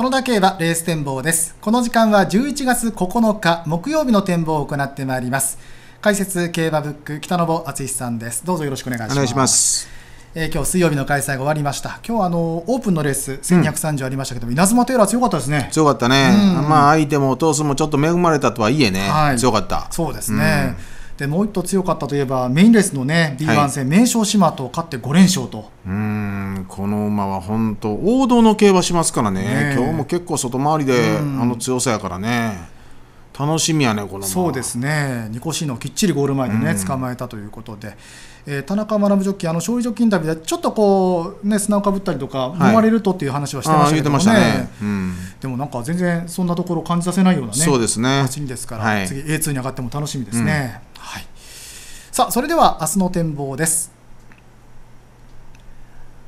そのだけはレース展望です。この時間は11月9日木曜日の展望を行ってまいります。解説競馬ブック北野敦さんです。どうぞよろしくお願いします。えー、今日水曜日の開催が終わりました。今日あのオープンのレース1230ありましたけど、うん、稲妻テイラー強かったですね。強かったね。うん、まあ相手もトースもちょっと恵まれたとはいえね、はい、強かった。そうですね。うんでもう一頭強かったといえばメインレースのね B1 戦、はい、名将島と勝って5連勝とうんこの馬は本当王道の競馬しますからね、ね、今日も結構外回りで、あの強さやからね。楽しみやねこのそうですねニコシーノをきっちりゴール前でね、うん、捕まえたということで、えー、田中学ジョッキーあの勝利ジョッキーインタビューでちょっとこうね砂をかぶったりとか思われるとっていう話はしてましたけどねはいねうん、でもなんか全然そんなところを感じさせないようなねそうですね走りですから、はい、次 A2 に上がっても楽しみですね、はいさあそれでは明日の展望です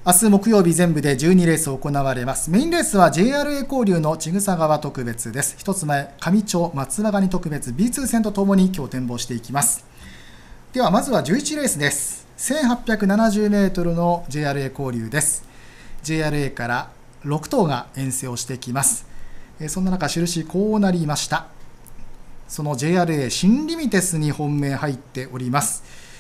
明日木曜日全部で12レース行われます。メインレースは JRA 交流の千草川特別です。一つ前、上町松葉ガニ特別 B2 戦とともに今日展望していきます。ではまずは11レースです。1870メートルの JRA 交流です。JRA から6頭が遠征をしてきます。そんな中、印こうなりました。その JRA 新リミテスに本命入っております。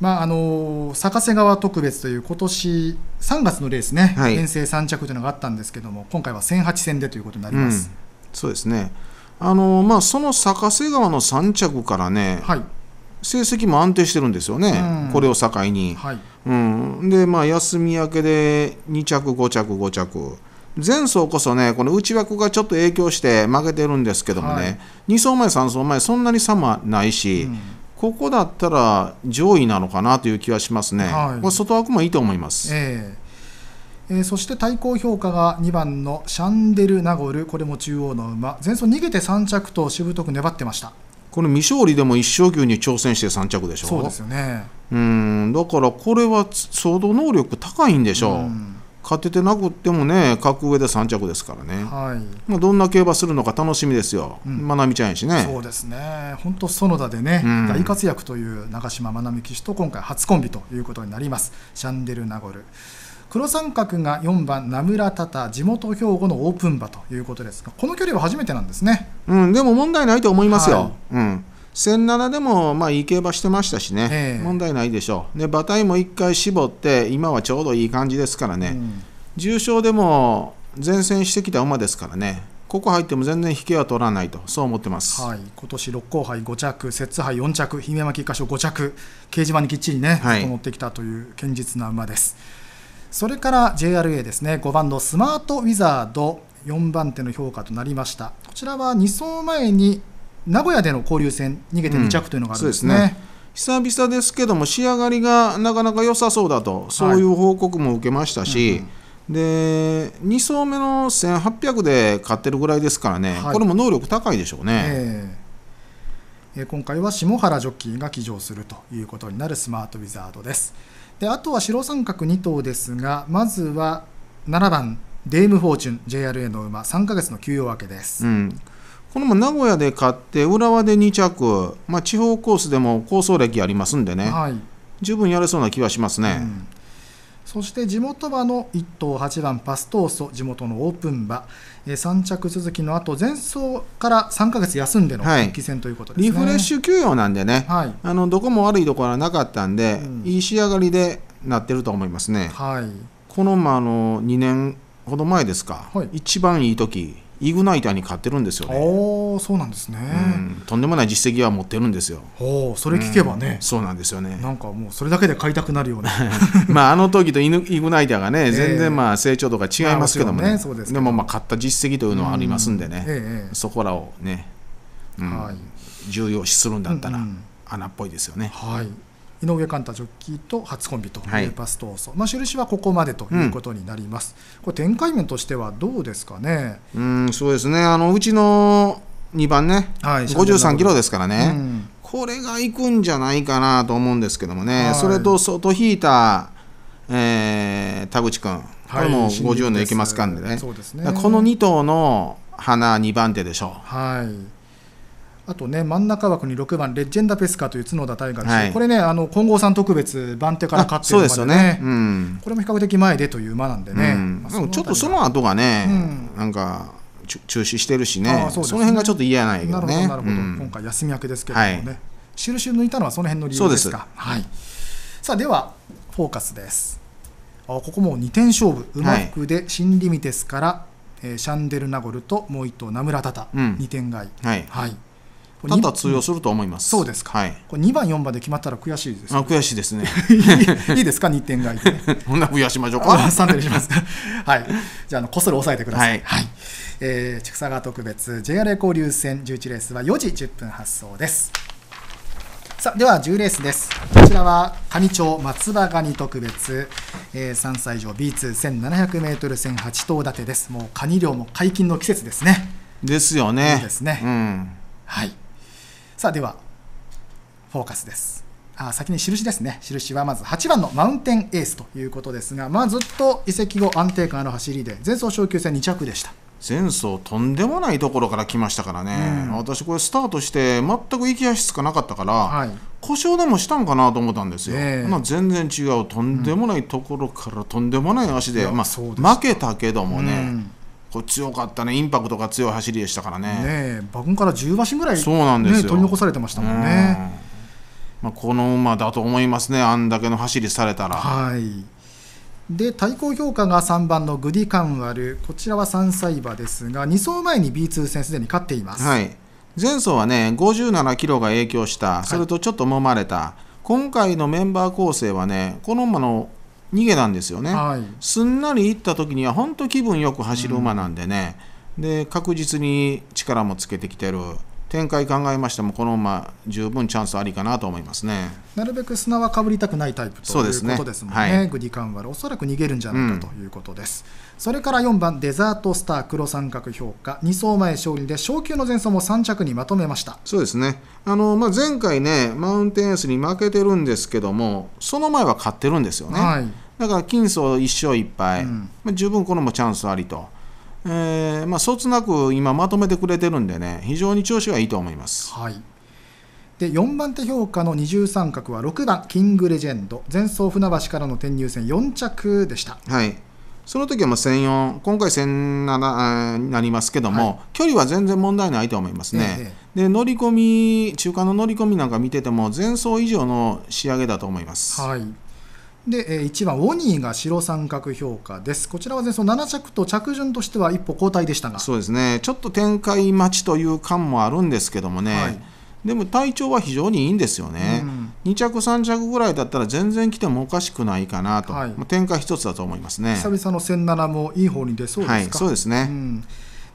まあ、あの逆瀬川特別という今年3月のレースね、はい、遠征3着というのがあったんですけども今回は1008戦でということになります、うん、そうですねあの、まあ、その逆瀬川の3着からね、はい、成績も安定してるんですよね、うん、これを境に、はいうん、で、まあ、休み明けで2着5着5着前走こそねこの内枠がちょっと影響して負けてるんですけどもね、はい、2走前3走前そんなに差もないし、うんここだったら上位なのかなという気はしますね、はい、これ外枠もいいと思います。えーえー、そして対抗評価が2番のシャンデル・ナゴル、これも中央の馬、前走逃げて3着としぶとく粘ってましたこれ、未勝利でも一勝級に挑戦して3着でしょ、そうですよねうんだからこれは相当能力高いんでしょう。う勝ててなくてもね格上で3着ですからね、はいまあ、どんな競馬するのか楽しみですよ、うん、まちゃんやしねそうですね本当園田でね、うん、大活躍という長嶋まなみ騎手と今回初コンビということになりますシャンデルナゴル黒三角が4番名村タタ地元兵庫のオープン馬ということですがこの距離は初めてなんですねうんでも問題ないと思いますよ、はい、うん千七でもまあいい競馬してましたしね、ええ、問題ないでしょうで馬体も1回絞って今はちょうどいい感じですからね、うん、重賞でも前線してきた馬ですからねここ入っても全然引けは取らないとそう思ってます、はい、今年6後杯5着摂津杯4着姫巻菊花5着掲示板にきっちりね、は整ってきたという堅実な馬ですそれから JRA ですね5番のスマートウィザード4番手の評価となりましたこちらは2走前に名古屋での交流戦逃げて2着というのがあるんですね。うん久々ですけども仕上がりがなかなか良さそうだとそういう報告も受けましたし、はいうん、で2走目の1800で勝ってるぐらいですからね、はい、これも能力高いでしょうね、えー、今回は下原ジョッキーが騎乗するということになるスマートウィザードですであとは白三角2頭ですがまずは7番デイムフォーチュン JRA の馬3か月の休養明けです、うん、この名古屋で勝って浦和で2着、まあ、地方コースでも構想歴ありますんでね、はい、十分やれそうな気はしますね、うん、そして地元馬の1頭8番パストーソ地元のオープン馬、3着続きのあと前走から3か月休んでの復帰戦ということです、ねはい、リフレッシュ休養なんでね、はい、あのどこも悪いところはなかったんで、うん、いい仕上がりでなってると思いますね、はい、この馬の2年ほど前ですか、はい、一番いい時イグナイターに勝ってるんですよね。おそうなんですね、うん、とんでもない実績は持ってるんですよ。おそれ聞けばね、うん、そうなんですよね。なんかもうそれだけで買いたくなるような。まああの時とイグナイターがね全然まあ成長とか違いますけどもね。まあ、もねででもまあ買った実績というのはありますんでね。えー、そこらをね、うん、はい、重要視するんだったら、穴っぽいですよね。はい。井上貫太ジョッキーと初コンビといーパス闘争、はい、まあ、印はここまでということになります、うん、これ展開面としてはどうですかねうんそうですねあのうちの2番ね、はい、53キロですからね、うん、これがいくんじゃないかなと思うんですけどもね、はい、それと外引いた、えー、田口君、これも50のいきますかんでね、はいね、この2頭の花2番手でしょう。はいあとね真ん中枠に6番レジェンダ・ペスカという角田大河、はい、これねあの近郷さん特別番手から勝ってるのでね、ねうん、これも比較的前でという馬なんでね、うんまあ、ちょっとその後がね、うん、なんか中止してるしね、ね、その辺がちょっと嫌ないけどねなるほど、うん、今回休み明けですけどもね、はい、印抜いたのはその辺の理由ですかはい、さあではフォーカスですあここもう2点勝負うまくで新リミテスから、はい、えー、シャンデルナゴルともう1頭名村タタ、うん、2点買いはい、はい多々通用すると思いますそうですか、はい、これ2番四番で決まったら悔しいです、ね、あ悔しいですね いいですか2点がいて、ね、んな増やしましょうか3 点しますはいじゃあのこっそり抑えてください、はいはいえー、千草川特別 JRA 交流戦十一レースは四時十分発送ですさあでは十レースですこちらは蟹町松葉ガニ特別、えー、三歳以上 b 2百メートル千八頭立てですもう蟹漁も解禁の季節ですねですよねいいですね、うん、はいさあではフォーカスですあ先に印ですね印はまず8番のマウンテンエースということですが、まあ、ずっと移籍後安定感ある走りで前走昇級戦2着でした前走とんでもないところから来ましたからね、うん、私これスタートして全く行き足つかなかったから、はい、故障でもしたんかなと思ったんですよ、えー、全然違うとんでもないところからとんでもない足でうん、まあ、負けたけどもね、うんこれ強かったね、インパクトが強い走りでしたからね、ね馬群から10馬身ぐらい、そうなんですよ、ね、取り残されてましたもんね。まあ、この馬だと思いますね、あんだけの走りされたら。はいで対抗評価が3番のグディカンワルこちらは3歳馬ですが2走前に B2 戦すでに勝っています、はい、前走はね57キロが影響したそれとちょっと揉まれた、はい、今回のメンバー構成はねこの馬の逃げなんですよね、はい、すんなり行った時には本当気分よく走る馬なんでね、うん、で確実に力もつけてきてる展開考えましてもこのま馬十分チャンスありかなと思いますねなるべく砂はかぶりたくないタイプということですもんね、ねはい、グディカンワルおそらく逃げるんじゃないかということです、うん、それから4番デザートスター黒三角評価2走前勝利で昇級の前走も3着にまとめましたそうですねあの、まあ、前回ねマウンテンエースに負けてるんですけどもその前は勝ってるんですよね、はい、だから金層1勝1敗、うん、まあ、十分このもチャンスありと。えー、まあ、そつなく今まとめてくれてるんでね非常に調子がいいと思います。はいで4番手評価の二重三角は6番キングレジェンド前走船橋からの転入戦4着でした。はいその時はも1004今回1007になりますけども、はい、距離は全然問題ないと思いますね、ええ、で乗り込み中間の乗り込みなんか見てても前走以上の仕上げだと思います。はいで1番、オニーが白三角評価です。こちらは前走7着と着順としては一歩後退でしたがそうですねちょっと展開待ちという感もあるんですけどもね、はいでも体調は非常にいいんですよね、うん、2着、3着ぐらいだったら全然来てもおかしくないかなと、はい、展開一つだと思いますね久々の千七もいい方に出そうですか、はい、そうですね、うん、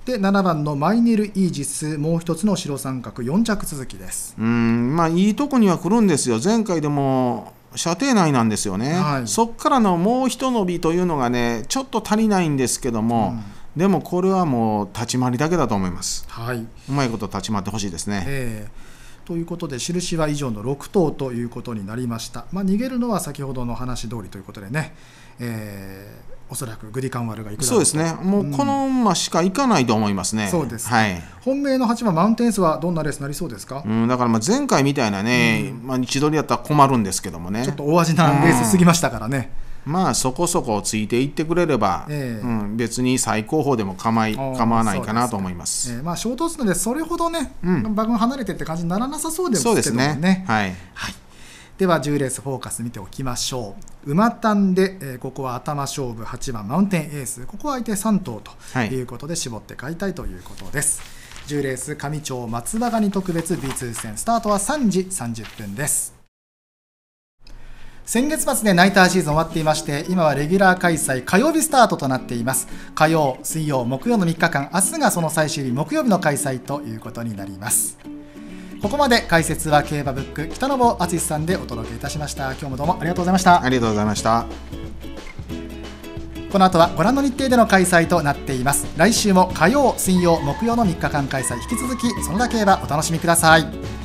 で7番のマイネル・イージスもう一つの白三角4着続きですうんまあいいとこには来るんですよ前回でも射程内なんですよね、はい、そこからのもうひと伸びというのがねちょっと足りないんですけども、うん、でもこれはもう立ち回りだけだと思います、はい、うまいこと立ち回ってほしいですね。えーということで印は以上の6頭ということになりました、まあ、逃げるのは先ほどの話通りということでね、えーおそらくグリカンワルが行くそうですね、もうこの馬しか行かないと思いますね、うん、そうです、はい、本命の8番、マウンテンスはどんなレースになりそうですか、うん、だからまあ前回みたいなね、うん、まあ、位取りだったら困るんですけどもね、ちょっと大味なレースすぎましたからね。うんまあそこそこついていってくれれば、えー、うん、別に最高峰でも構い構わないかなと思います、えー、まあ、衝突のでそれほどね、うん、バグ離れてって感じにならなさそうですけどね。そうですねはい、はいでは10レースフォーカス見ておきましょう馬単で、えー、ここは頭勝負8番マウンテンエースここは相手3頭ということで絞って買いたいということです、はい、10レース上町松葉ガニ特別 B2 戦スタートは3時30分です先月末でナイターシーズン終わっていまして今はレギュラー開催火曜日スタートとなっています火曜水曜木曜の3日間明日がその最終日木曜日の開催ということになりますここまで解説は競馬ブック北野坊敦さんでお届けいたしました今日もどうもありがとうございましたありがとうございましたこの後はご覧の日程での開催となっています来週も火曜水曜木曜の3日間開催引き続きそのだけ競馬お楽しみください